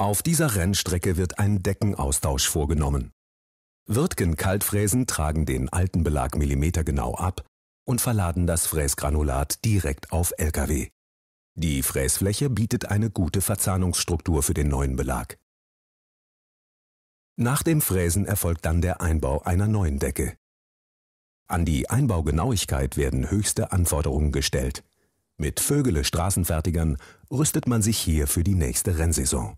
Auf dieser Rennstrecke wird ein Deckenaustausch vorgenommen. Wirtgen-Kaltfräsen tragen den alten Belag millimetergenau ab und verladen das Fräsgranulat direkt auf Lkw. Die Fräsfläche bietet eine gute Verzahnungsstruktur für den neuen Belag. Nach dem Fräsen erfolgt dann der Einbau einer neuen Decke. An die Einbaugenauigkeit werden höchste Anforderungen gestellt. Mit Vögele Straßenfertigern rüstet man sich hier für die nächste Rennsaison.